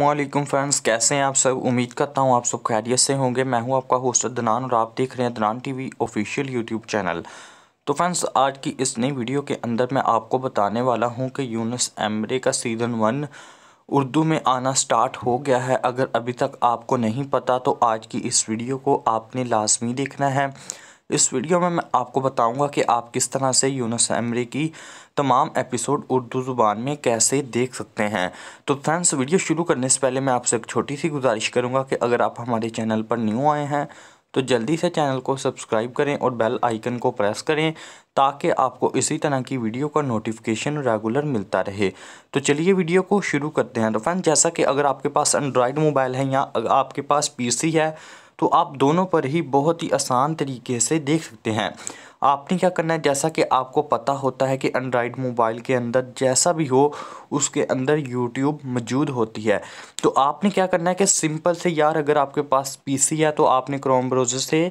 वालेकुम फ्रेंड्स कैसे हैं आप सब उम्मीद करता हूं आप सब खैरियत से होंगे मैं हूं आपका होस्ट दनान और आप देख रहे हैं दनान टीवी ऑफिशियल यूट्यूब चैनल तो फ्रेंड्स आज की इस नई वीडियो के अंदर मैं आपको बताने वाला हूं कि यूनस एमरे का सीज़न वन उर्दू में आना स्टार्ट हो गया है अगर अभी तक आपको नहीं पता तो आज की इस वीडियो को आपने लाजमी देखना है इस वीडियो में मैं आपको बताऊंगा कि आप किस तरह से यूनस एमरे की तमाम एपिसोड उर्दू ज़ुबान में कैसे देख सकते हैं तो फ्रेंड्स वीडियो शुरू करने से पहले मैं आपसे एक छोटी सी गुजारिश करूंगा कि अगर आप हमारे चैनल पर न्यू आए हैं तो जल्दी से चैनल को सब्सक्राइब करें और बेल आइकन को प्रेस करें ताकि आपको इसी तरह की वीडियो का नोटिफिकेशन रेगुलर मिलता रहे तो चलिए वीडियो को शुरू करते हैं तो फ्रेंड जैसा कि अगर आपके पास एंड्रॉयड मोबाइल है या आपके पास पी है तो आप दोनों पर ही बहुत ही आसान तरीके से देख सकते हैं आपने क्या करना है जैसा कि आपको पता होता है कि एंड्राइड मोबाइल के अंदर जैसा भी हो उसके अंदर यूट्यूब मौजूद होती है तो आपने क्या करना है कि सिंपल से यार अगर आपके पास पीसी है तो आपने क्रोम ब्राउज़र से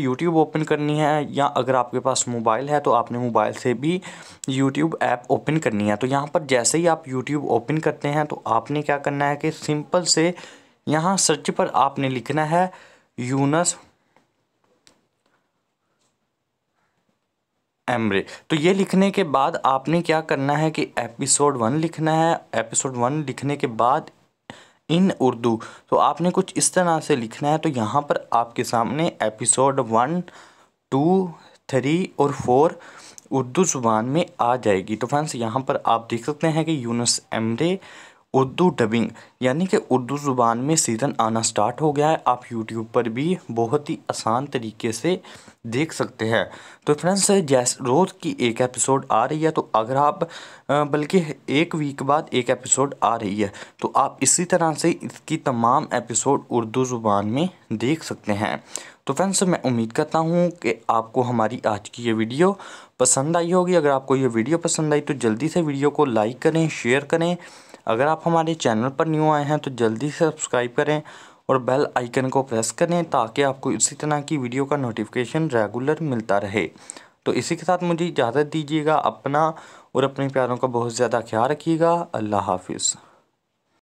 यूट्यूब ओपन करनी है या अगर आपके पास मोबाइल है तो आपने मोबाइल से भी यूट्यूब ऐप ओपन करनी है तो यहाँ पर जैसे ही आप यूट्यूब ओपन करते हैं तो आपने क्या करना है कि सिंपल से यहाँ सर्च पर आपने लिखना है यूनस एमरे तो ये लिखने के बाद आपने क्या करना है कि एपिसोड वन लिखना है एपिसोड वन लिखने के बाद इन उर्दू तो आपने कुछ इस तरह से लिखना है तो यहाँ पर आपके सामने एपिसोड वन टू थ्री और फोर उर्दू ज़ुबान में आ जाएगी तो फ्रेंड्स यहाँ पर आप देख सकते हैं कि यूनस एमरे उर्दू डबिंग यानी कि उर्दू ज़ुबान में सीजन आना स्टार्ट हो गया है आप यूट्यूब पर भी बहुत ही आसान तरीके से देख सकते हैं तो फ्रेंड्स जैस रोज़ की एक एपिसोड आ रही है तो अगर आप बल्कि एक वीक बाद एक एपिसोड आ रही है तो आप इसी तरह से इसकी तमाम एपिसोड उर्दू ज़ुबान में देख सकते हैं तो फ्रेंड्स मैं उम्मीद करता हूँ कि आपको हमारी आज की ये वीडियो पसंद आई होगी अगर आपको ये वीडियो पसंद आई तो जल्दी से वीडियो को लाइक करें शेयर करें अगर आप हमारे चैनल पर न्यू आए हैं तो जल्दी से सब्सक्राइब करें और बेल आइकन को प्रेस करें ताकि आपको इसी तरह की वीडियो का नोटिफिकेशन रेगुलर मिलता रहे तो इसी के साथ मुझे इजाज़त दीजिएगा अपना और अपने प्यारों का बहुत ज़्यादा ख्याल रखिएगा अल्लाह हाफिज़